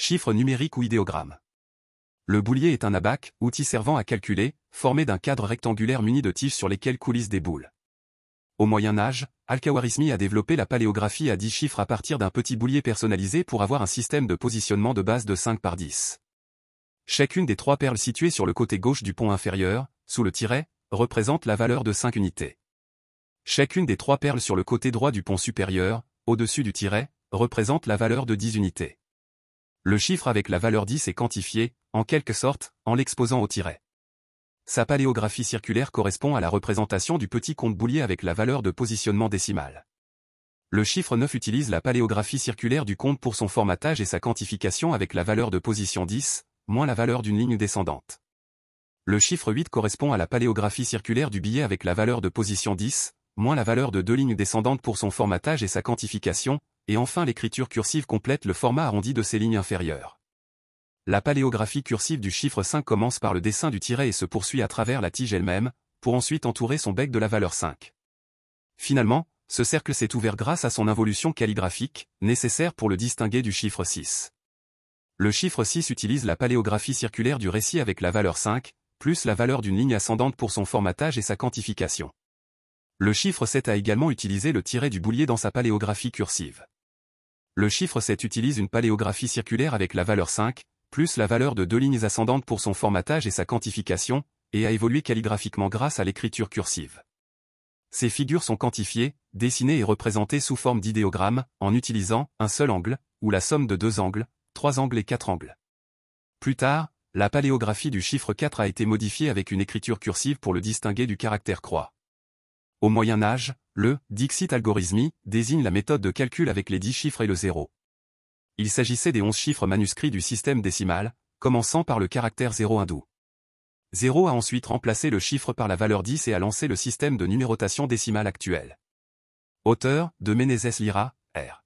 chiffre numérique ou idéogramme. Le boulier est un abac, outil servant à calculer, formé d'un cadre rectangulaire muni de tiges sur lesquelles coulissent des boules. Au Moyen Âge, Al-Khwarizmi a développé la paléographie à 10 chiffres à partir d'un petit boulier personnalisé pour avoir un système de positionnement de base de 5 par 10. Chacune des trois perles situées sur le côté gauche du pont inférieur, sous le tiret, représente la valeur de 5 unités. Chacune des trois perles sur le côté droit du pont supérieur, au-dessus du tiret, représente la valeur de 10 unités. Le chiffre avec la valeur 10 est quantifié, en quelque sorte, en l'exposant au tiret. Sa paléographie circulaire correspond à la représentation du petit compte boulier avec la valeur de positionnement décimal. Le chiffre 9 utilise la paléographie circulaire du compte pour son formatage et sa quantification avec la valeur de position 10, moins la valeur d'une ligne descendante. Le chiffre 8 correspond à la paléographie circulaire du billet avec la valeur de position 10, moins la valeur de deux lignes descendantes pour son formatage et sa quantification, et enfin l'écriture cursive complète le format arrondi de ses lignes inférieures. La paléographie cursive du chiffre 5 commence par le dessin du tiret et se poursuit à travers la tige elle-même, pour ensuite entourer son bec de la valeur 5. Finalement, ce cercle s'est ouvert grâce à son involution calligraphique, nécessaire pour le distinguer du chiffre 6. Le chiffre 6 utilise la paléographie circulaire du récit avec la valeur 5, plus la valeur d'une ligne ascendante pour son formatage et sa quantification. Le chiffre 7 a également utilisé le tiret du boulier dans sa paléographie cursive. Le chiffre 7 utilise une paléographie circulaire avec la valeur 5, plus la valeur de deux lignes ascendantes pour son formatage et sa quantification, et a évolué calligraphiquement grâce à l'écriture cursive. Ces figures sont quantifiées, dessinées et représentées sous forme d'idéogrammes, en utilisant un seul angle, ou la somme de deux angles, trois angles et quatre angles. Plus tard, la paléographie du chiffre 4 a été modifiée avec une écriture cursive pour le distinguer du caractère croix. Au Moyen Âge, le Dixit Algorithmi » désigne la méthode de calcul avec les 10 chiffres et le zéro. Il s'agissait des 11 chiffres manuscrits du système décimal, commençant par le caractère zéro hindou. 0 a ensuite remplacé le chiffre par la valeur 10 et a lancé le système de numérotation décimale actuel. Auteur de Menezes Lira, R.